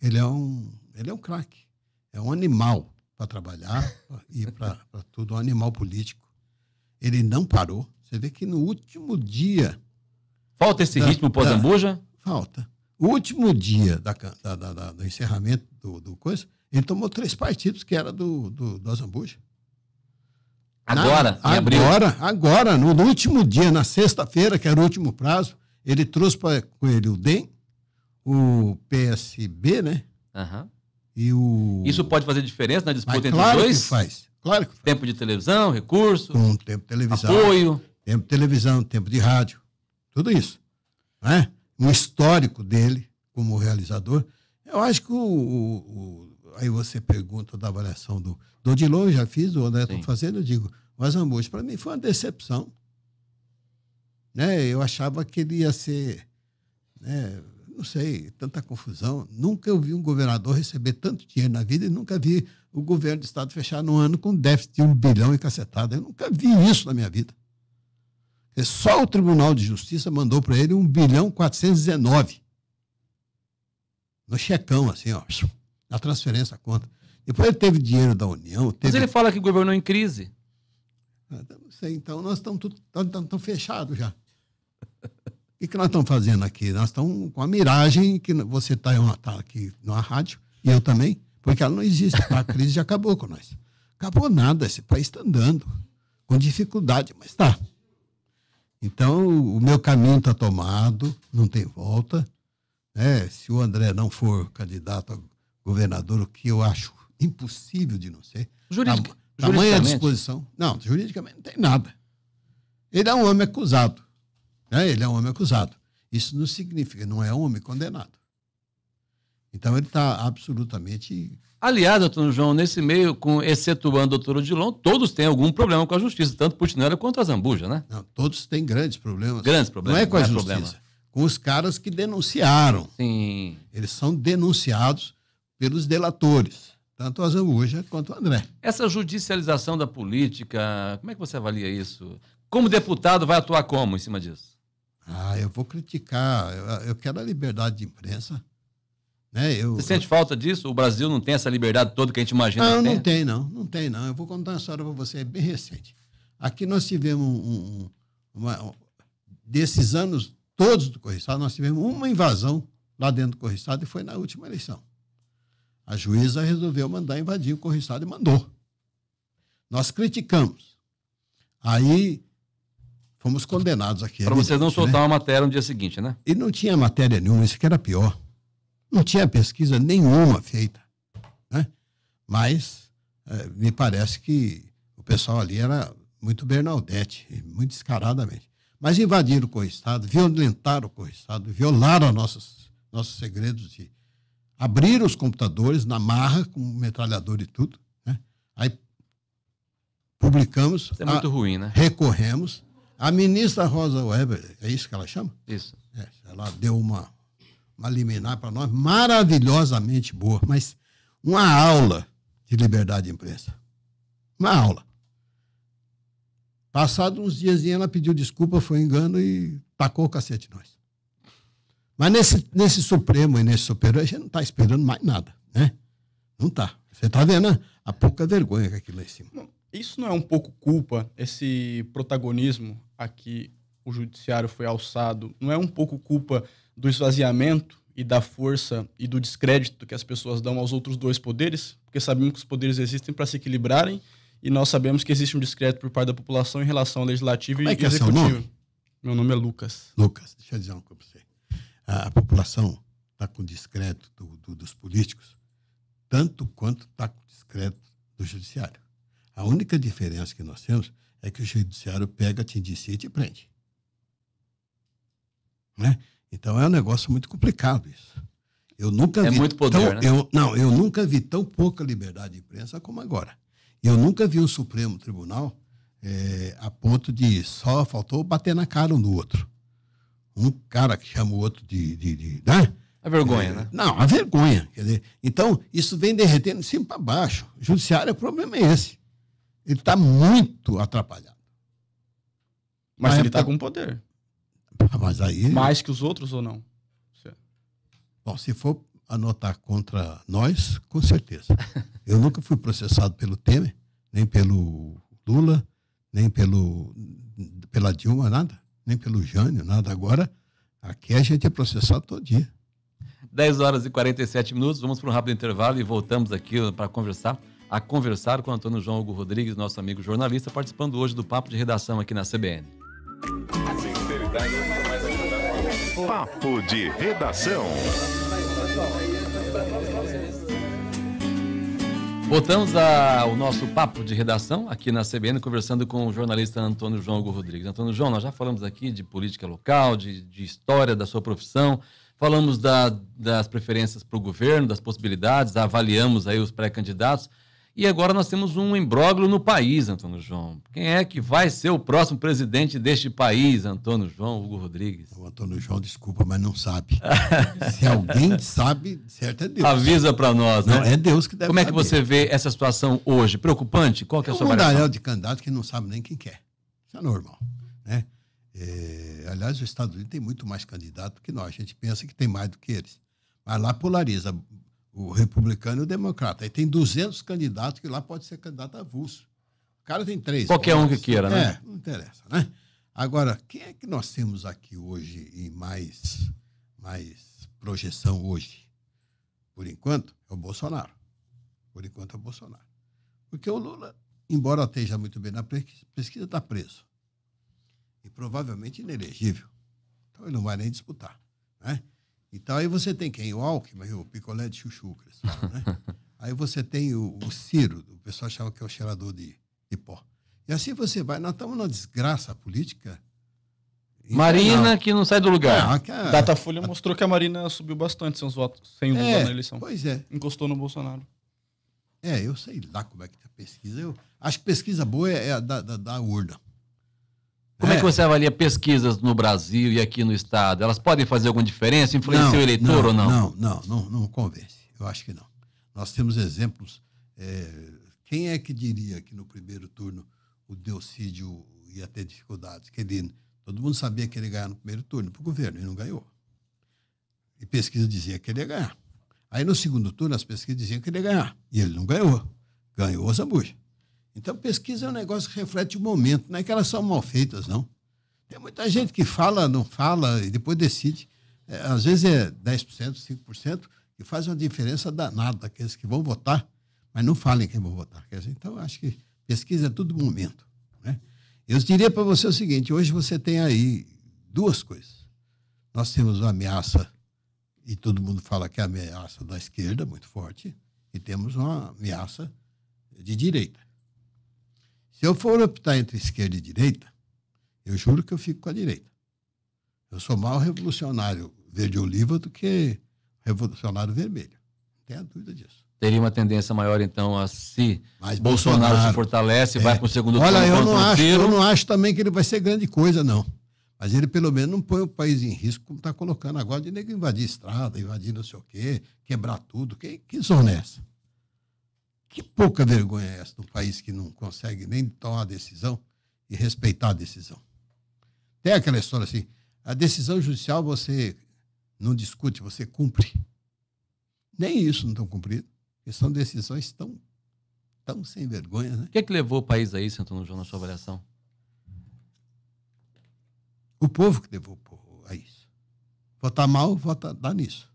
Ele é um, ele é um craque. É um animal para trabalhar e para tudo, um animal político ele não parou. Você vê que no último dia. Falta esse da, ritmo pós-ambuja? Falta. O último dia da, da, da, do encerramento do, do coisa, ele tomou três partidos, que era do, do, do Azambuja. Agora, na, agora, agora, no, no, último dia, na sexta-feira, que era o último prazo, ele trouxe para com ele o DEM, o PSB, né? Uhum. E o... Isso pode fazer diferença na disputa Mas, entre claro os dois? Que faz. Claro que faz. Tempo de televisão, recurso. Com tempo de televisão. Apoio. Tempo de televisão, tempo de rádio. Tudo isso. Né? Um histórico dele como realizador. Eu acho que o, o, o aí você pergunta da avaliação do eu já fiz, o André estou tá fazendo, eu digo, mas ambos para mim foi uma decepção. Né? Eu achava que ele ia ser né, não sei, tanta confusão. Nunca eu vi um governador receber tanto dinheiro na vida e nunca vi o governo do Estado fechar num ano com déficit de um bilhão e cacetada. Eu nunca vi isso na minha vida. Só o Tribunal de Justiça mandou para ele um bilhão 419. No checão, assim, ó, na transferência à conta. Depois ele teve dinheiro da União. Teve... Mas ele fala que governou em crise. Ah, então, não sei, então nós estamos tudo tão, tão, tão fechado já. que, que nós estamos fazendo aqui? Nós estamos com a miragem que você está tá aqui na rádio, e eu também, porque ela não existe. Tá? A crise já acabou com nós. Acabou nada, esse país está andando, com dificuldade, mas está. Então, o meu caminho está tomado, não tem volta. Né? Se o André não for candidato a governador, o que eu acho impossível de não ser. juridicamente Tamanha disposição. Não, juridicamente não tem nada. Ele é um homem acusado. Né? Ele é um homem acusado. Isso não significa, não é um homem condenado. Então ele está absolutamente. Aliás, doutor João, nesse meio, com, excetuando o doutor Odilon, todos têm algum problema com a justiça, tanto Putinela quanto a Zambuja, né? Não, todos têm grandes problemas. Grandes problemas. Não é com a é justiça. Problema. Com os caras que denunciaram. Sim. Eles são denunciados pelos delatores, tanto a Zambuja quanto o André. Essa judicialização da política, como é que você avalia isso? Como deputado, vai atuar como em cima disso? Ah, eu vou criticar, eu, eu quero a liberdade de imprensa. Né? Eu, Você sente eu... falta disso? O Brasil não tem essa liberdade toda que a gente imagina? Não, não tem, não. Não tem, não. Eu vou contar uma história para você, é bem recente. Aqui nós tivemos um, um, uma, um, desses anos todos do Corriçado, nós tivemos uma invasão lá dentro do Corriçado e foi na última eleição. A juíza resolveu mandar invadir o Corriçado e mandou. Nós criticamos. Aí fomos condenados aqui. Para é você não soltar né? uma matéria no dia seguinte, né? E não tinha matéria nenhuma, isso que era pior. Não tinha pesquisa nenhuma feita. Né? Mas é, me parece que o pessoal ali era muito Bernaldete, muito descaradamente. Mas invadiram o Correio-Estado, violentaram o Correio-Estado, violaram nossos, nossos segredos de abrir os computadores na marra, com metralhador e tudo. Né? Aí publicamos. Isso é muito a, ruim, né? Recorremos a ministra Rosa Weber, é isso que ela chama? Isso. É, ela deu uma, uma liminar para nós maravilhosamente boa, mas uma aula de liberdade de imprensa. Uma aula. Passados uns dias, ela pediu desculpa, foi um engano e tacou o cacete nós. Mas nesse, nesse Supremo e nesse Superior, a gente não está esperando mais nada, né? Não está. Você está vendo a pouca vergonha que aquilo lá é em cima. Isso não é um pouco culpa, esse protagonismo a que o judiciário foi alçado, não é um pouco culpa do esvaziamento e da força e do descrédito que as pessoas dão aos outros dois poderes? Porque sabemos que os poderes existem para se equilibrarem e nós sabemos que existe um descrédito por parte da população em relação ao legislativo Como é e é que executivo. É seu nome? Meu nome é Lucas. Lucas, deixa eu dizer uma coisa para você. A, a população está com descrédito do, do, dos políticos, tanto quanto está com descrédito do judiciário. A única diferença que nós temos é que o judiciário pega, te indicia e te prende. Né? Então é um negócio muito complicado isso. Eu nunca é vi muito poder, tão, né? eu, não, eu nunca vi tão pouca liberdade de imprensa como agora. Eu nunca vi um Supremo Tribunal é, a ponto de só faltou bater na cara um do outro. Um cara que chama o outro de, de, de né? A vergonha, é, né? Não, a vergonha. Dizer, então, isso vem derretendo de cima para baixo. O judiciário, o problema é esse. Ele está muito atrapalhado. Mas Na ele está época... com poder. Ah, mas aí. Mais que os outros ou não? Bom, se for anotar contra nós, com certeza. Eu nunca fui processado pelo Temer, nem pelo Lula, nem pelo, pela Dilma, nada, nem pelo Jânio, nada. Agora, aqui a gente é processado todo dia. 10 horas e 47 minutos, vamos para um rápido intervalo e voltamos aqui para conversar a conversar com Antônio João Hugo Rodrigues, nosso amigo jornalista, participando hoje do Papo de Redação aqui na CBN. Papo de Redação. Voltamos ao nosso papo de redação aqui na CBN, conversando com o jornalista Antônio João Hugo Rodrigues. Antônio João, nós já falamos aqui de política local, de, de história da sua profissão, falamos da, das preferências para o governo, das possibilidades, avaliamos aí os pré-candidatos. E agora nós temos um imbróglio no país, Antônio João. Quem é que vai ser o próximo presidente deste país, Antônio João Hugo Rodrigues? O Antônio João, desculpa, mas não sabe. se alguém sabe, certo é Deus. Avisa para nós, né? não, né? É Deus que deve Como é que saber. você vê essa situação hoje? Preocupante? Qual que é a é sua avaliação? É um de candidato que não sabe nem quem quer. Isso é normal, né? É, aliás, os Estados Unidos tem muito mais candidato que nós. A gente pensa que tem mais do que eles. Mas lá polariza o republicano e o democrata. Aí tem 200 candidatos que lá pode ser candidato avulso. O cara tem três. Qualquer um que queira, é, né? É, não interessa, né? Agora, quem é que nós temos aqui hoje em mais, mais projeção hoje? Por enquanto, é o Bolsonaro. Por enquanto, é o Bolsonaro. Porque o Lula, embora esteja muito bem na pesquisa, está preso. E provavelmente inelegível. Então, ele não vai nem disputar, né? então Aí você tem quem? O Alckmin, o Picolé de Chuchucas. Né? Aí você tem o, o, Ciro, o pessoal chama que é o cheirador de, de pó. E assim você vai. Nós estamos numa desgraça política. Marina não. que não sai do lugar. Ah, Datafolha mostrou que a Marina subiu bastante seus votos, sem é, na eleição. Pois é. Encostou no Bolsonaro. É, eu sei lá como é que tá a pesquisa. Eu acho que pesquisa boa é, é a da, da, da urna. Como é. é. que você avalia pesquisas no Brasil e aqui no Estado? Elas podem fazer alguma diferença? influenciar não, o eleitor não, ou não? não? Não, não, não convence. Eu acho que não. Nós temos exemplos. É, quem é que diria que no primeiro turno o Deucídio ia ter dificuldades? Que ele, todo mundo sabia que ele ia ganhar no primeiro turno para o governo e não ganhou. E pesquisa dizia que ele ia ganhar. Aí no segundo turno as pesquisas diziam que ele ia ganhar e ele não ganhou. Ganhou o Zambuja. Então, pesquisa é um negócio que reflete o momento, não é que elas são mal feitas, não. Tem muita gente que fala, não fala e depois decide. É, às vezes é 10%, 5%, e faz uma diferença danada, aqueles que vão votar, mas não falem quem vão votar. Dizer, então, acho que pesquisa é tudo momento. Né? Eu diria para você o seguinte: hoje você tem aí duas coisas. Nós temos uma ameaça, e todo mundo fala que é a ameaça da esquerda, muito forte, e temos uma ameaça de direita. Se eu for optar entre esquerda e direita, eu juro que eu fico com a direita. Eu sou mal revolucionário verde oliva do que revolucionário vermelho. Não tenha dúvida disso. Teria uma tendência maior, então, a se Mas Bolsonaro, Bolsonaro se fortalece, é. vai para o segundo Olha, turno. Olha, eu não, acho, eu não acho também que ele vai ser grande coisa, não. Mas ele, pelo menos, não põe o país em risco, como está colocando agora, de nego invadir estrada, invadir não sei o quê, quebrar tudo. Que, que zona é essa? Que pouca vergonha é essa de um país que não consegue nem tomar decisão e respeitar a decisão? Tem aquela história assim: a decisão judicial você não discute, você cumpre. Nem isso não estão cumprindo, são decisões tão, tão sem vergonha. Né? O que é que levou o país a isso, Antônio João, na sua avaliação? O povo que levou a isso. Votar mal, vota, dá nisso.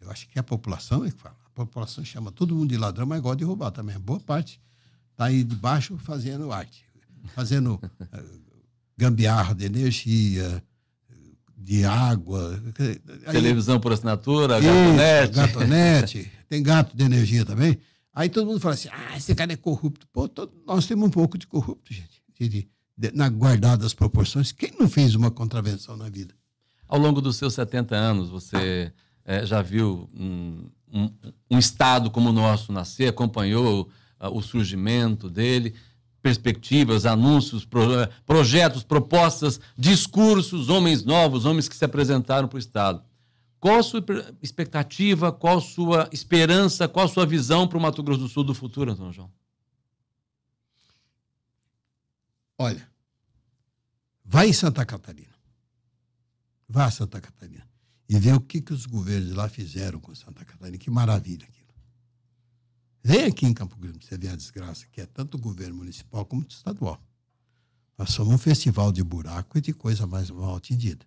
Eu acho que é a população é que fala população chama todo mundo de ladrão, mas gosta de roubar também. Boa parte está aí debaixo fazendo arte, fazendo eh, gambiarra de energia, de água. Aí, Televisão por assinatura, gatonete. gatonete. Tem gato de energia também. Aí todo mundo fala assim, ah, esse cara é corrupto. Pô, todo, nós temos um pouco de corrupto, gente. De, de, de, na guardada das proporções. Quem não fez uma contravenção na vida? Ao longo dos seus 70 anos, você... Ah é, já viu um, um, um, Estado como o nosso nascer, acompanhou uh, o surgimento dele, perspectivas, anúncios, pro, eh, projetos, propostas, discursos, homens novos, homens que se apresentaram para o Estado. Qual a sua expectativa, qual a sua esperança, qual a sua visão para o Mato Grosso do Sul do futuro, Antônio João? Olha, vai em Santa Catarina. Vá a Santa Catarina e ver o que, que os governos lá fizeram com Santa Catarina. Que maravilha aquilo. Vem aqui em Campo Grande você vê a desgraça que é tanto o governo municipal como o estadual. Nós somos um festival de buraco e de coisa mais mal atendida.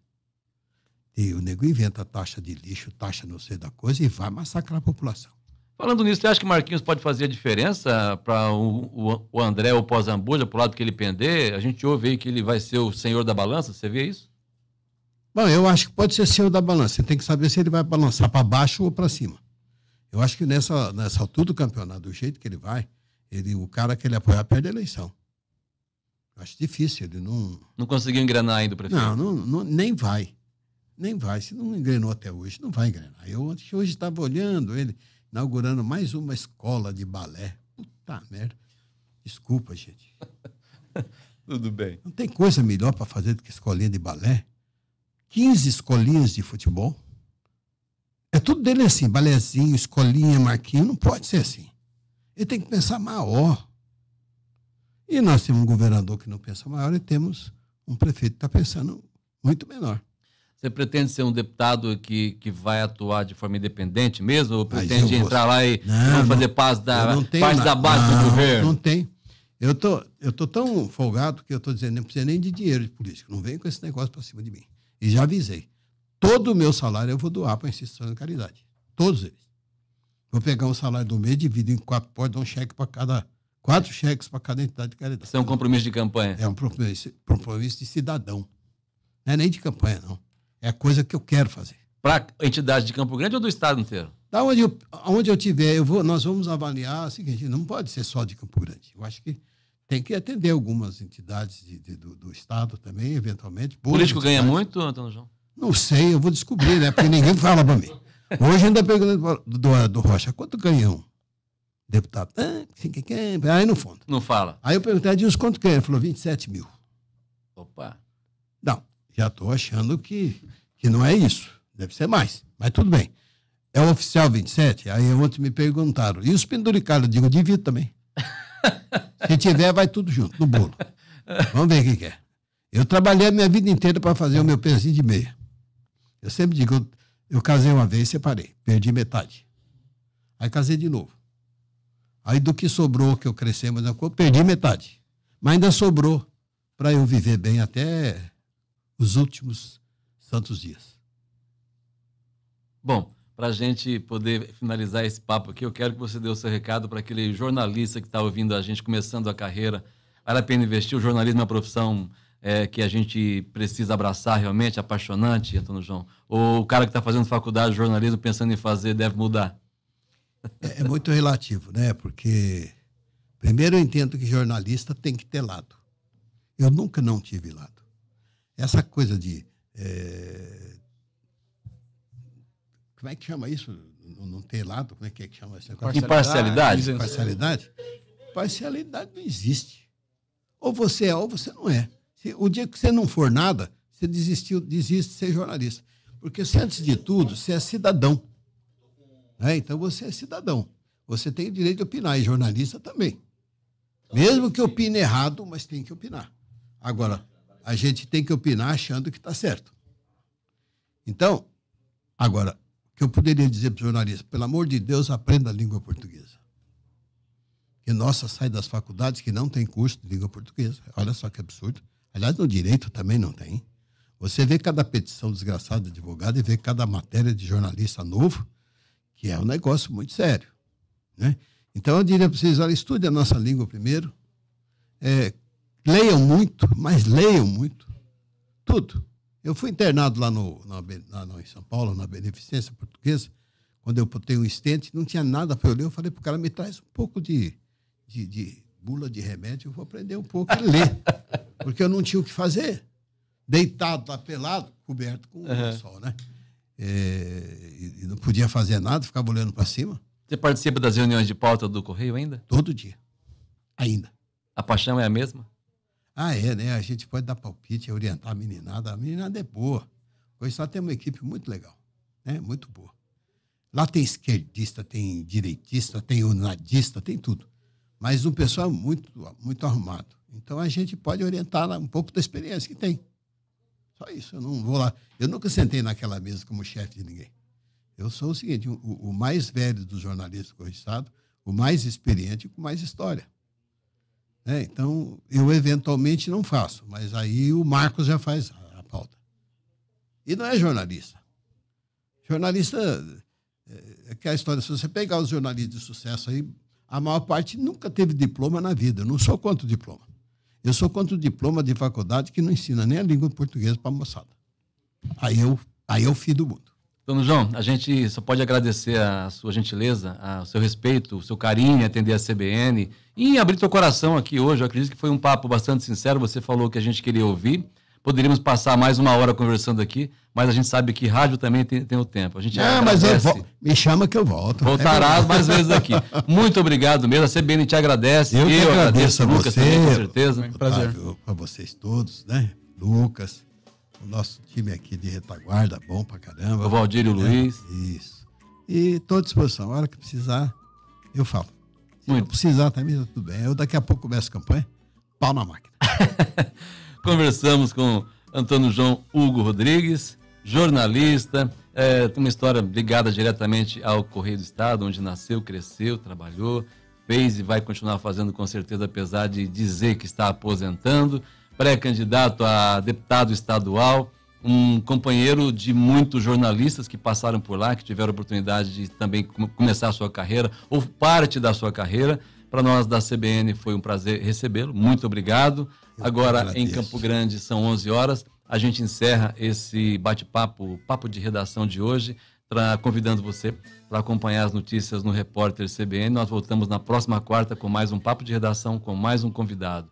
E o nego inventa taxa de lixo, taxa não sei da coisa e vai massacrar a população. Falando nisso, você acha que Marquinhos pode fazer a diferença para o, o, o André ou o Pós-Ambuja, para o lado que ele pender? A gente ouve aí que ele vai ser o senhor da balança, você vê isso? Bom, eu acho que pode ser seu da balança. Você tem que saber se ele vai balançar para baixo ou para cima. Eu acho que nessa, nessa altura do campeonato, do jeito que ele vai, ele, o cara que ele apoiar perde a eleição. Eu acho difícil, ele não. Não conseguiu engrenar ainda, prefeito? Não, não, não nem vai. Nem vai. Se não engrenou até hoje, não vai engrenar. Eu hoje estava olhando ele inaugurando mais uma escola de balé. Puta merda. Desculpa, gente. Tudo bem. Não tem coisa melhor para fazer do que escolinha de balé? 15 escolinhas de futebol. É tudo dele assim, balezinho, escolinha, marquinho, não pode ser assim. Ele tem que pensar maior. E nós temos um governador que não pensa maior e temos um prefeito que está pensando muito menor. Você pretende ser um deputado que, que vai atuar de forma independente mesmo? Ou ah, pretende entrar lá e não, não fazer não, parte da, parte da base não, do governo? Não tem. Eu tô, eu tô tão folgado que eu estou dizendo, não precisa nem de dinheiro de político. Não vem com esse negócio para cima de mim. E já avisei. Todo o meu salário eu vou doar para a instituição de caridade. Todos eles. Vou pegar um salário do mês, dividir em quatro portas, dou um cheque para cada. Quatro cheques para cada entidade de caridade. Isso é um compromisso de campanha? É um compromisso, compromisso de cidadão. Não é nem de campanha, não. É coisa que eu quero fazer. Para a entidade de Campo Grande ou do Estado inteiro? Da onde eu, onde eu tiver, eu vou, nós vamos avaliar o seguinte: não pode ser só de Campo Grande. Eu acho que tem que atender algumas entidades de, de, do, do, Estado também, eventualmente. O político entidades. ganha muito, Antônio João? Não sei, eu vou descobrir, né? Porque ninguém fala para mim. Hoje ainda pergunto do, do Rocha, quanto ganhou? Deputado, ah, aí no fundo. Não fala. Aí eu perguntei, diz quanto ganha? Ele falou, 27 mil. Opa. Não, já estou achando que, que não é isso. Deve ser mais, mas tudo bem. É o oficial 27? Aí ontem me perguntaram. E os penduricados? Eu digo, devido também. Se tiver, vai tudo junto, no bolo. Vamos ver o que é. Eu trabalhei a minha vida inteira para fazer o meu pezinho de meia. Eu sempre digo, eu, eu casei uma vez, separei, perdi metade. Aí casei de novo. Aí do que sobrou, que eu cresci, mas eu perdi metade. Mas ainda sobrou para eu viver bem até os últimos santos dias. Bom, para a gente poder finalizar esse papo aqui, eu quero que você dê o seu recado para aquele jornalista que está ouvindo a gente, começando a carreira. Vale a pena investir? O jornalismo é uma profissão é, que a gente precisa abraçar realmente, apaixonante, Antônio João? Ou o cara que está fazendo faculdade de jornalismo pensando em fazer deve mudar? É, é, muito relativo, né? Porque, primeiro, eu entendo que jornalista tem que ter lado. Eu nunca não tive lado. Essa coisa de é, como é que chama isso? Não, não tem lado? Como é que, é que chama isso? Imparcialidade? Imparcialidade? Parcialidade não existe. Ou você é ou você não é. Se, o dia que você não for nada, você desistiu, desiste de ser jornalista. Porque você, antes de tudo, você é cidadão. Né? Então você é cidadão. Você tem o direito de opinar, e jornalista também. Mesmo que opine errado, mas tem que opinar. Agora, a gente tem que opinar achando que está certo. Então, agora, que eu poderia dizer para o jornalista: pelo amor de Deus, aprenda a língua portuguesa. Que nossa sai das faculdades que não tem curso de língua portuguesa. Olha só que absurdo. Aliás, no direito também não tem. Você vê cada petição desgraçada de advogado e vê cada matéria de jornalista novo, que é um negócio muito sério. Né? Então, eu diria para vocês, olha, estude a nossa língua primeiro, é, leiam muito, mas leiam muito, tudo. Eu fui internado lá, no, na, lá no, em São Paulo, na Beneficência Portuguesa, quando eu botei um estente, não tinha nada para eu ler. Eu falei para o cara, me traz um pouco de, de, de bula de remédio, eu vou aprender um pouco a ler. porque eu não tinha o que fazer. Deitado apelado coberto com uhum. o sol, né? É, e, e não podia fazer nada, ficava olhando para cima. Você participa das reuniões de pauta do Correio ainda? Todo dia. Ainda. A paixão é a mesma? Ah, é, né? A gente pode dar palpite, orientar a meninada. A meninada é boa. Hoje só tem uma equipe muito legal, né? Muito boa. Lá tem esquerdista, tem direitista, tem unadista, tem tudo. Mas um pessoal muito, muito arrumado. Então a gente pode orientar um pouco da experiência que tem. Só isso. Eu não vou lá. Eu nunca sentei naquela mesa como chefe de ninguém. Eu sou o seguinte: o, o mais velho dos jornalistas do estado, o mais experiente com mais história. Né? Então, eu eventualmente não faço, mas aí o Marcos já faz a, a pauta. E não é jornalista. Jornalista, é, eh, é que a história, se você pegar os jornalistas de sucesso aí, a maior parte nunca teve diploma na vida. Eu não sou contra o diploma. Eu sou contra o diploma de faculdade que não ensina nem a língua portuguesa para a moçada. Aí eu, aí eu fio do mundo. Dono João, a gente só pode agradecer a sua gentileza, o seu respeito, o seu carinho em atender a CBN e abrir teu coração aqui hoje. Eu acredito que foi um papo bastante sincero, você falou que a gente queria ouvir. Poderíamos passar mais uma hora conversando aqui, mas a gente sabe que rádio também tem, tem o tempo. A gente ah, mas eu me chama que eu volto. Voltarás é mais vezes aqui. Muito obrigado mesmo. A CBN te agradece. Eu, eu agradeço, agradeço a Lucas você, também, com certeza. Prazer. Para vocês todos, né? Lucas o nosso time aqui de retaguarda, bom pra caramba. O Valdir e o né? Luiz. Isso. E estou à disposição. A hora que precisar, eu falo. Se Muito. precisar também, tá tudo bem. Eu daqui a pouco começo a campanha, pau na máquina. Conversamos com Antônio João Hugo Rodrigues, jornalista, é, tem uma história ligada diretamente ao Correio do Estado, onde nasceu, cresceu, trabalhou, fez e vai continuar fazendo com certeza, apesar de dizer que está aposentando pré-candidato a deputado estadual, um companheiro de muitos jornalistas que passaram por lá, que tiveram oportunidade de também começar a sua carreira ou parte da sua carreira. Para nós da CBN foi um prazer recebê-lo. Muito obrigado. Agora em Campo Grande são 11 horas. A gente encerra esse bate-papo, papo de redação de hoje, pra, convidando você para acompanhar as notícias no Repórter CBN. Nós voltamos na próxima quarta com mais um papo de redação com mais um convidado.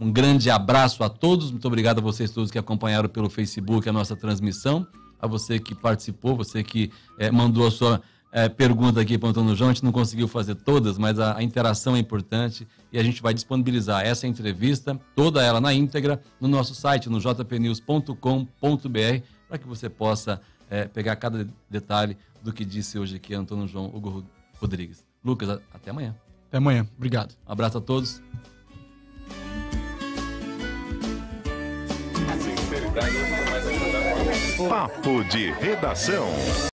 Um grande abraço a todos. Muito obrigado a vocês todos que acompanharam pelo Facebook a nossa transmissão, a você que participou, você que é, mandou a sua é, pergunta aqui para o Antônio João. A gente não conseguiu fazer todas, mas a, a, interação é importante e a gente vai disponibilizar essa entrevista, toda ela na íntegra, no nosso site, no jpnews.com.br, para que você possa é, pegar cada detalhe do que disse hoje aqui Antônio João Hugo Rodrigues. Lucas, até amanhã. Até amanhã. Obrigado. Um abraço a todos. Papo de redação.